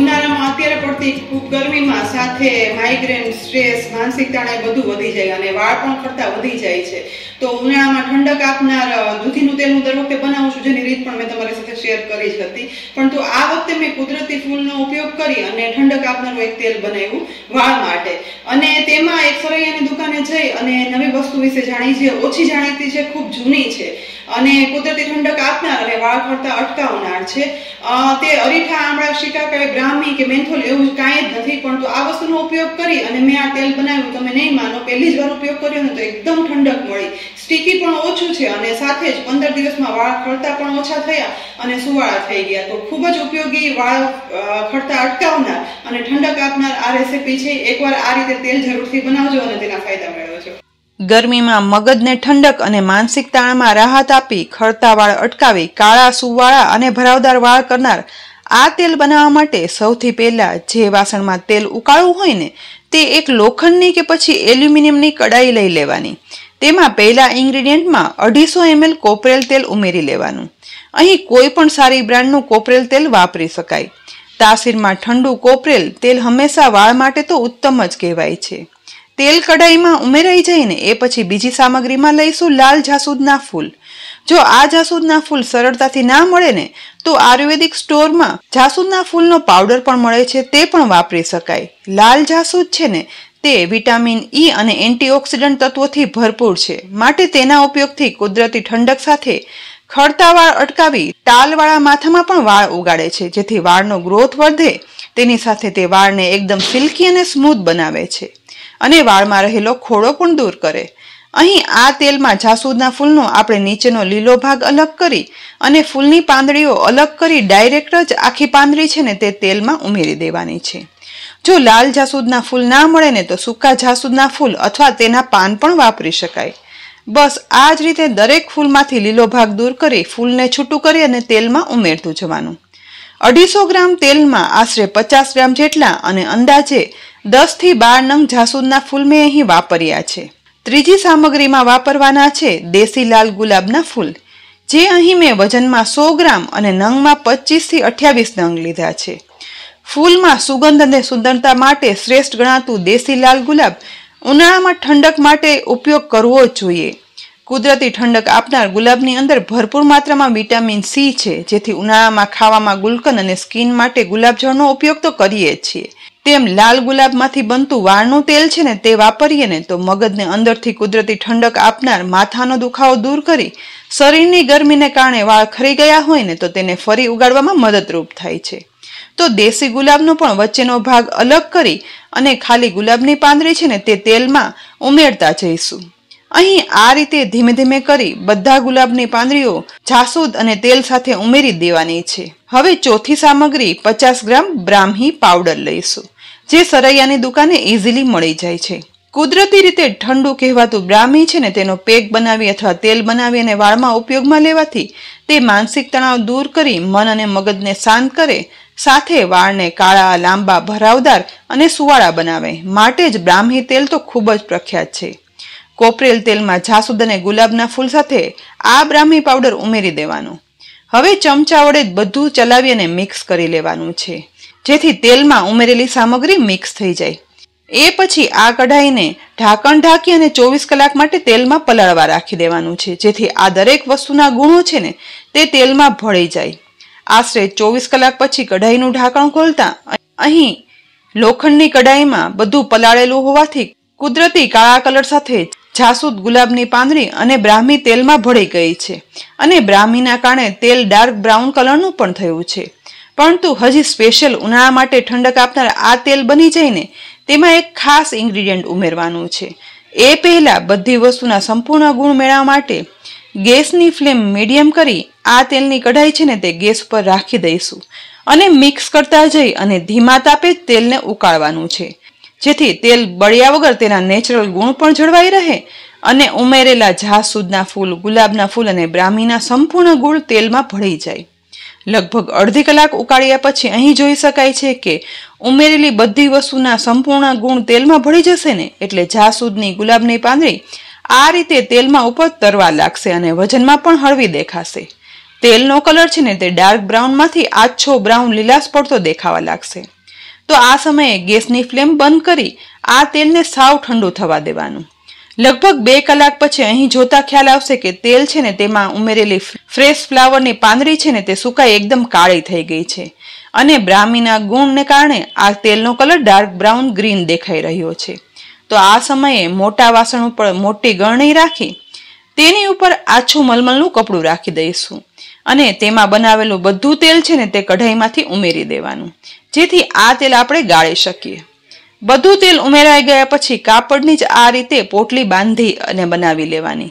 ઉનાળામાં અત્યારે પડતી ખૂબ ગરમીમાં સાથે માઇગ્રેન સ્ટ્રેસ માનસિક તણાવ બધું વધી જાય અને વાળ પણ કરતાં વધી જાય છે તો ઉનાળામાં ઠંડક આપનાર દૂધીનું તેલ હું દર વખતે બનાવું છું જેની રીત પણ મેં તમારી સાથે શેર કરી જ હતી પણ તો આ વખતે મેં કુદરતી ફૂલનો ઉપયોગ કરી અને ઠંડક આપનારું એક તેલ બનાવ્યું વાળ માટે અને તેમાં એક સરૈયાની દુકાને જઈ અને નવી વસ્તુ વિશે જાણી છે ઓછી જાણીતી છે ખૂબ જૂની છે અને કુદરતી ઠંડક આપનાર અને વાળ ફરતા અટકાવનાર છે તે અરીઠા આમળા શીકા શિકાકાઈ બ્રાહ્મી કે મેન્થોલ એવું કાંઈ જ નથી પણ તો આ વસ્તુનો ઉપયોગ કરી અને મેં આ તેલ બનાવ્યું તમે નહીં માનો પહેલી જ વાર ઉપયોગ કર્યો ને તો એકદમ ઠંડક મળી સ્ટીકી પણ ઓછું છે અને સાથે જ પંદર દિવસમાં વાળ ખરતા પણ ઓછા થયા અને સુવાળા થઈ ગયા તો ખૂબ જ ઉપયોગી વાળ ખરતા અટકાવનાર અને ઠંડક આપનાર આ રેસીપી છે એકવાર આ રીતે તેલ જરૂરથી બનાવજો અને તેના ફાયદા મેળવજો ગરમીમાં મગજને ઠંડક અને માનસિક તાણમાં રાહત આપી ખરતા વાળ અટકાવી કાળા સુવાળા અને ભરાવદાર વાળ કરનાર આ તેલ બનાવવા માટે સૌથી પહેલાં જે વાસણમાં તેલ ઉકાળવું હોય ને તે એક લોખંડની કે પછી એલ્યુમિનિયમની કડાઈ લઈ લેવાની તેમાં પહેલાં ઇન્ગ્રીડિયન્ટમાં અઢીસો એમએલ કોપરેલ તેલ ઉમેરી લેવાનું અહીં કોઈ પણ સારી બ્રાન્ડનું કોપરેલ તેલ વાપરી શકાય તાસીરમાં ઠંડુ કોપરેલ તેલ હંમેશા વાળ માટે તો ઉત્તમ જ કહેવાય છે તેલ કઢાઈમાં ઉમેરાઈ જઈને એ પછી બીજી સામગ્રીમાં લઈશું લાલ જાસૂદના ફૂલ જો આ જાસૂદના ફૂલ સરળતાથી ના મળે ને તો આયુર્વેદિક સ્ટોરમાં જાસૂદના ફૂલનો પાવડર પણ મળે છે તે પણ વાપરી શકાય લાલ જાસૂદ છે ને તે વિટામિન ઈ e અને એન્ટીઓક્સિડન્ટ તત્વોથી ભરપૂર છે માટે તેના ઉપયોગથી કુદરતી ઠંડક સાથે ખડતા વાળ અટકાવી તાલવાળા માથામાં પણ વાળ ઉગાડે છે જેથી વાળનો ગ્રોથ વધે તેની સાથે તે વાળને એકદમ સિલ્કી અને સ્મૂથ બનાવે છે અને વાળમાં રહેલો ખોળો પણ દૂર કરે અહીં આ તેલમાં જાસૂદના ફૂલનો આપણે નીચેનો લીલો ભાગ અલગ કરી અને ફૂલની પાંદડીઓ અલગ કરી ડાયરેક્ટ જ આખી પાંદડી છે ને તે તેલમાં ઉમેરી દેવાની છે જો લાલ જાસૂદના ફૂલ ના મળે ને તો સૂકા જાસૂદના ફૂલ અથવા તેના પાન પણ વાપરી શકાય બસ આ જ રીતે દરેક ફૂલમાંથી લીલો ભાગ દૂર કરી ફૂલને છૂટું કરી અને તેલમાં ઉમેરતું જવાનું અઢીસો ગ્રામ તેલમાં આશરે પચાસ ગ્રામ જેટલા અને અંદાજે દસથી બાર નંગ જાસૂદના ફૂલ મેં અહીં વાપર્યા છે ત્રીજી સામગ્રીમાં વાપરવાના છે દેશી લાલ ગુલાબના ફૂલ જે અહીં મેં વજનમાં સો ગ્રામ અને નંગમાં પચીસથી અઠ્યાવીસ નંગ લીધા છે ફૂલમાં સુગંધ અને સુંદરતા માટે શ્રેષ્ઠ ગણાતું દેશી લાલ ગુલાબ ઉનાળામાં ઠંડક માટે ઉપયોગ કરવો જ જોઈએ કુદરતી ઠંડક આપનાર ગુલાબની અંદર ભરપૂર માત્રામાં વિટામિન સી છે જેથી ઉનાળામાં ખાવામાં ગુલકન અને સ્કિન માટે ગુલાબજળનો ઉપયોગ તો કરીએ જ છીએ તેમ લાલ ગુલાબમાંથી બનતું વાળનું તેલ છે ને તે વાપરીએ ને તો મગજને અંદરથી કુદરતી ઠંડક આપનાર માથાનો દુખાવો દૂર કરી શરીરની ગરમીને કારણે વાળ ખરી ગયા હોય ને તો તેને ફરી ઉગાડવામાં મદદરૂપ થાય છે તો દેશી ગુલાબનો પણ વચ્ચેનો ભાગ અલગ કરી અને ખાલી ગુલાબની પાંદડી છે ને તે તેલમાં ઉમેરતા જઈશું અહીં આ રીતે ધીમે ધીમે કરી બધા ગુલાબની પાંદડીઓ જાસૂદ અને તેલ સાથે ઉમેરી દેવાની છે હવે ચોથી સામગ્રી પચાસ ગ્રામ બ્રાહ્મી પાવડર લઈશું જે સરૈયાની દુકાને ઇઝીલી મળી જાય છે કુદરતી રીતે ઠંડુ કહેવાતું બ્રાહ્મી છે ને તેનો પેક બનાવી અથવા તેલ બનાવી અને વાળમાં ઉપયોગમાં લેવાથી તે માનસિક તણાવ દૂર કરી મન અને મગજને શાંત કરે સાથે વાળને કાળા લાંબા ભરાવદાર અને સુવાળા બનાવે માટે જ બ્રાહ્મી તેલ તો ખૂબ જ પ્રખ્યાત છે કોપરેલ તેલમાં જાસૂદ અને ગુલાબના ફૂલ સાથે આ બ્રાહ્મી પાવડર ઉમેરી દેવાનું હવે ચમચા વડે બધું ચલાવી અને મિક્સ કરી લેવાનું છે જેથી તેલમાં ઉમેરેલી સામગ્રી મિક્સ થઈ જાય એ પછી આ કઢાઈને ઢાંકણ ઢાંકી અને ચોવીસ કલાક માટે તેલમાં પલાળવા રાખી દેવાનું છે જેથી આ દરેક વસ્તુના ગુણો છે ને તે તેલમાં ભળી જાય આશરે ચોવીસ કલાક પછી કઢાઈનું ઢાંકણ ખોલતા અહીં લોખંડની કઢાઈમાં બધું પલાળેલું હોવાથી કુદરતી કાળા કલર સાથે જાસૂદ ગુલાબની પાંદડી અને બ્રાહ્મી તેલમાં ભળી ગઈ છે અને બ્રાહ્મીના કારણે તેલ ડાર્ક બ્રાઉન કલરનું પણ થયું છે પરંતુ હજી સ્પેશિયલ ઉનાળા માટે ઠંડક આપનાર આ તેલ બની જઈને તેમાં એક ખાસ ઇન્ગ્રીડિયન્ટ ઉમેરવાનું છે એ પહેલાં બધી વસ્તુના સંપૂર્ણ ગુણ મેળવવા માટે ગેસની ફ્લેમ મીડિયમ કરી આ તેલની કઢાઈ છે ને તે ગેસ ઉપર રાખી દઈશું અને મિક્સ કરતા જઈ અને ધીમા તાપે તેલને ઉકાળવાનું છે જેથી તેલ બળ્યા વગર તેના નેચરલ ગુણ પણ જળવાઈ રહે અને ઉમેરેલા જાસૂદના ફૂલ ગુલાબના ફૂલ અને બ્રાહ્મીના સંપૂર્ણ ગુણ તેલમાં ભળી જાય લગભગ અડધી કલાક ઉકાળ્યા પછી અહીં જોઈ શકાય છે કે ઉમેરેલી બધી વસ્તુના સંપૂર્ણ ગુણ તેલમાં ભળી જશે ને એટલે જાસૂદની ગુલાબની પાંદડી આ રીતે તેલમાં ઉપર તરવા લાગશે અને વજનમાં પણ હળવી દેખાશે તેલનો કલર છે ને તે ડાર્ક બ્રાઉનમાંથી આછો બ્રાઉન લીલાશ પડતો દેખાવા લાગશે તો આ સમયે ગેસની ફ્લેમ બંધ કરી આ તેલને સાવ ઠંડુ થવા દેવાનું લગભગ બે કલાક પછી અહીં જોતા ખ્યાલ આવશે કે તેલ છે ને તેમાં ઉમેરેલી ફ્રેશ ફ્લાવરની પાંદડી છે ને તે સુકાઈ એકદમ કાળી થઈ ગઈ છે અને બ્રાહ્મીના ગુણને કારણે આ તેલનો કલર ડાર્ક બ્રાઉન ગ્રીન દેખાઈ રહ્યો છે તો આ સમયે મોટા વાસણ ઉપર મોટી ગરણી રાખી તેની ઉપર આછું મલમલનું કપડું રાખી દઈશું અને તેમાં બનાવેલું બધું તેલ છે ને તે કઢાઈમાંથી ઉમેરી દેવાનું જેથી આ તેલ આપણે ગાળી શકીએ બધું તેલ ઉમેરાઈ ગયા પછી કાપડની જ આ રીતે પોટલી બાંધી અને બનાવી લેવાની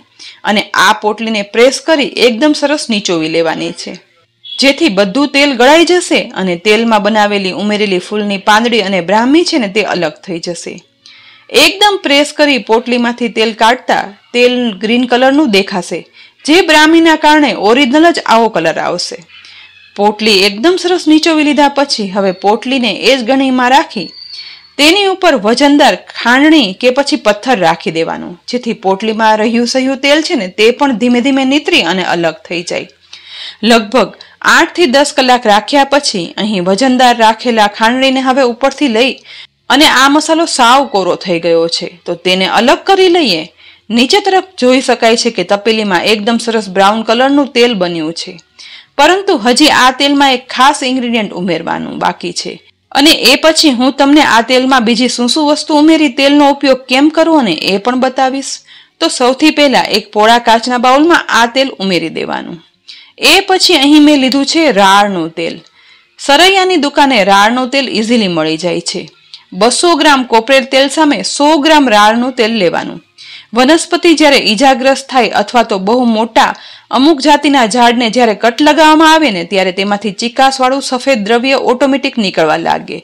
અને આ પોટલીને પ્રેસ કરી એકદમ સરસ નીચોવી લેવાની છે જેથી બધું તેલ ગળાઈ જશે અને તેલમાં બનાવેલી ઉમેરેલી ફૂલની પાંદડી અને બ્રાહ્મી છે ને તે અલગ થઈ જશે એકદમ પ્રેસ કરી પોટલીમાંથી તેલ કાઢતા તેલ ગ્રીન કલરનું દેખાશે જે બ્રાહ્મીના કારણે ઓરિજિનલ જ આવો કલર આવશે પોટલી એકદમ સરસ નીચોવી લીધા પછી હવે પોટલીને એ જ ગણીમાં રાખી તેની ઉપર વજનદાર ખાંડણી કે પછી પથ્થર રાખી દેવાનું જેથી પોટલીમાં રહ્યું સહ્યું તેલ છે ને તે પણ ધીમે ધીમે નીતરી અને અલગ થઈ જાય લગભગ આઠથી દસ કલાક રાખ્યા પછી અહીં વજનદાર રાખેલા ખાંડણીને હવે ઉપરથી લઈ અને આ મસાલો સાવ કોરો થઈ ગયો છે તો તેને અલગ કરી લઈએ નીચે તરફ જોઈ શકાય છે કે તપેલીમાં એકદમ સરસ બ્રાઉન કલરનું તેલ બન્યું છે પરંતુ હજી આ તેલમાં એક ખાસ ઇન્ગ્રીડિયન્ટ ઉમેરવાનું બાકી છે અને એ પછી હું તમને આ તેલમાં બીજી શું શું વસ્તુ ઉમેરી તેલનો ઉપયોગ કેમ કરવો ને એ પણ બતાવીશ તો સૌથી પહેલાં એક પોળા કાચના બાઉલમાં આ તેલ ઉમેરી દેવાનું એ પછી અહીં મેં લીધું છે રાળનું તેલ સરૈયાની દુકાને રાળનું તેલ ઇઝીલી મળી જાય છે બસો ગ્રામ કોપરેટ તેલ સામે સો ગ્રામ રાળનું તેલ લેવાનું વનસ્પતિ જ્યારે ઈજાગ્રસ્ત થાય અથવા તો બહુ મોટા અમુક જાતિના ઝાડને જ્યારે કટ લગાવવામાં આવે ને ત્યારે તેમાંથી ચીકાસવાળું સફેદ દ્રવ્ય ઓટોમેટિક નીકળવા લાગે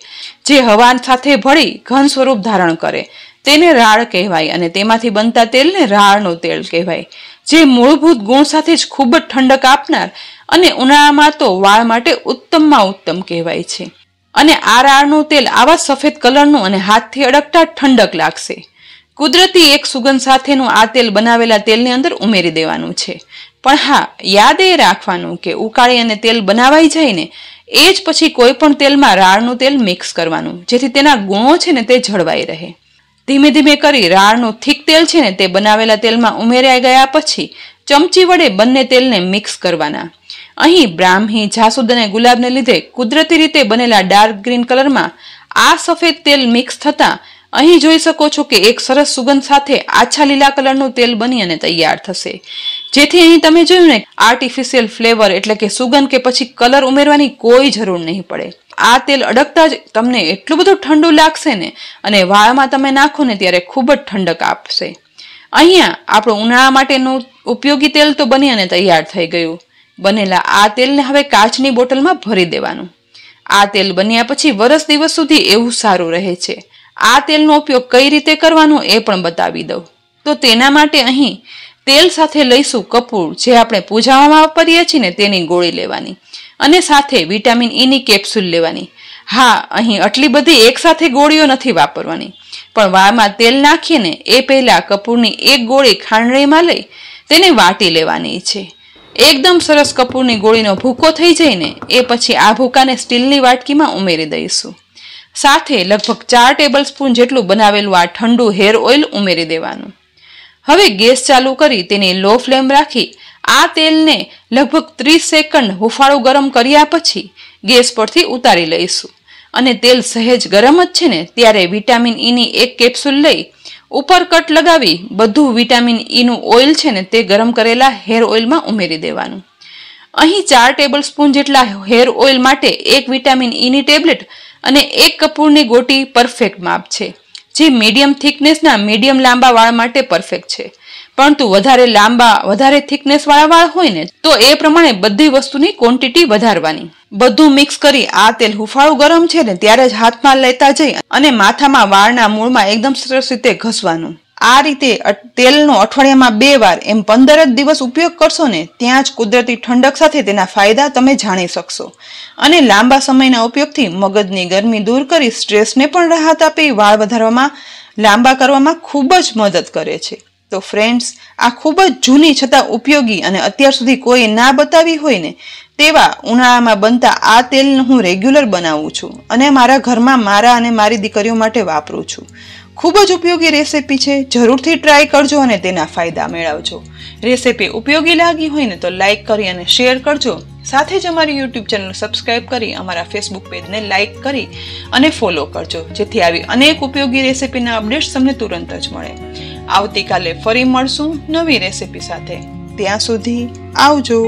જે હવા સાથે ભળી ઘન સ્વરૂપ ધારણ કરે તેને રાળ કહેવાય અને તેમાંથી બનતા તેલને રાળનું તેલ કહેવાય જે મૂળભૂત ગુણ સાથે જ ખૂબ જ ઠંડક આપનાર અને ઉનાળામાં તો વાળ માટે ઉત્તમમાં ઉત્તમ કહેવાય છે અને આ રાળનું તેલ આવા સફેદ કલરનું અને હાથથી અડકતા ઠંડક લાગશે કુદરતી એક સુગંધ સાથેનું આ તેલ બનાવેલા તેલની અંદર ઉમેરી દેવાનું છે પણ હા યાદ એ રાખવાનું કે ઉકાળી અને તેલ બનાવાઈ જાય ને એ જ પછી કોઈ પણ તેલમાં રાળનું તેલ મિક્સ કરવાનું જેથી તેના ગુણો છે ને તે જળવાઈ રહે ધીમે ધીમે કરી રાળનું થીક તેલ છે ને તે બનાવેલા તેલમાં ઉમેરાઈ ગયા પછી ચમચી વડે બંને તેલને મિક્સ કરવાના અહીં બ્રાહ્મી જાસૂદ અને ગુલાબને લીધે કુદરતી રીતે બનેલા ડાર્ક ગ્રીન કલરમાં આ સફેદ તેલ મિક્સ થતાં અહીં જોઈ શકો છો કે એક સરસ સુગંધ સાથે આછા લીલા કલરનું તેલ બની અને તૈયાર થશે જેથી અહીં તમે જોયું ને આર્ટિફિશિયલ ફ્લેવર એટલે કે સુગંધ કે પછી કલર ઉમેરવાની કોઈ જરૂર નહીં પડે આ તેલ અડકતા જ તમને એટલું બધું ઠંડુ લાગશે ને અને વાળમાં તમે નાખો ને ત્યારે ખૂબ જ ઠંડક આપશે અહીંયા આપણું ઉનાળા માટેનું ઉપયોગી તેલ તો બની અને તૈયાર થઈ ગયું બનેલા આ તેલને હવે કાચની બોટલમાં ભરી દેવાનું આ તેલ બન્યા પછી વરસ દિવસ સુધી એવું સારું રહે છે આ તેલનો ઉપયોગ કઈ રીતે કરવાનો એ પણ બતાવી દઉં તો તેના માટે અહીં તેલ સાથે લઈશું કપૂર જે આપણે પૂજામાં વાપરીએ છીએ ને તેની ગોળી લેવાની અને સાથે વિટામિન ઈની e કેપ્સ્યુલ લેવાની હા અહીં આટલી બધી એકસાથે ગોળીઓ નથી વાપરવાની પણ વાળમાં તેલ નાખીને એ પહેલાં કપૂરની એક ગોળી ખાંડણીમાં લઈ તેને વાટી લેવાની છે એકદમ સરસ કપૂરની ગોળીનો ભૂકો થઈ જઈને એ પછી આ ભૂકાને સ્ટીલની વાટકીમાં ઉમેરી દઈશું સાથે લગભગ ચાર ટેબલ સ્પૂન જેટલું બનાવેલું આ ઠંડુ હેર ઓઇલ ઉમેરી દેવાનું હવે ગેસ ચાલુ કરી તેને લો ફ્લેમ રાખી આ તેલને લગભગ ત્રીસ સેકન્ડ હુફાળો ગરમ કર્યા પછી ગેસ પરથી ઉતારી લઈશું અને તેલ સહેજ ગરમ જ છે ને ત્યારે વિટામિન ઈની e એક કેપ્સ્યુલ લઈ ઉપર કટ લગાવી બધું વિટામિન ઈનું e ઓઇલ છે ને તે ગરમ કરેલા હેર ઓઇલમાં ઉમેરી દેવાનું અહીં ચાર ટેબલ સ્પૂન જેટલા હેર ઓઇલ માટે એક વિટામિન ઈની e ટેબ્લેટ અને એક કપૂરની ગોટી પરફેક્ટ માપ છે જે મીડિયમ થિકનેસના મીડિયમ લાંબા વાળ માટે પરફેક્ટ છે પરંતુ વધારે લાંબા વધારે થિકનેસવાળા વાળ હોય ને તો એ પ્રમાણે બધી વસ્તુની ક્વોન્ટિટી વધારવાની બધું મિક્સ કરી આ તેલ હુફાળું ગરમ છે ને ત્યારે જ હાથમાં લેતા જઈ અને માથામાં વાળના મૂળમાં એકદમ સરસ રીતે ઘસવાનું આ રીતે તેલનો અઠવાડિયામાં બે વાર એમ પંદર જ દિવસ ઉપયોગ કરશો ને ત્યાં જ કુદરતી ઠંડક સાથે તેના ફાયદા તમે જાણી શકશો અને લાંબા સમયના ઉપયોગથી મગજની ગરમી દૂર કરી સ્ટ્રેસને પણ રાહત આપી વાળ વધારવામાં લાંબા કરવામાં ખૂબ જ મદદ કરે છે તો ફ્રેન્ડ્સ આ ખૂબ જ જૂની છતાં ઉપયોગી અને અત્યાર સુધી કોઈ ના બતાવી હોય ને તેવા ઉનાળામાં બનતા આ તેલ હું રેગ્યુલર બનાવું છું અને મારા ઘરમાં મારા અને મારી દીકરીઓ માટે વાપરું છું ખૂબ જ ઉપયોગી રેસીપી છે જરૂરથી ટ્રાય કરજો અને તેના ફાયદા મેળવજો રેસીપી ઉપયોગી લાગી હોય ને તો લાઇક કરી અને શેર કરજો સાથે જ અમારી યુટ્યુબ ચેનલ સબસ્ક્રાઈબ કરી અમારા ફેસબુક પેજને લાઇક કરી અને ફોલો કરજો જેથી આવી અનેક ઉપયોગી રેસીપીના અપડેટ્સ તમને તુરંત જ મળે આવતીકાલે ફરી મળશું નવી રેસીપી સાથે ત્યાં સુધી આવજો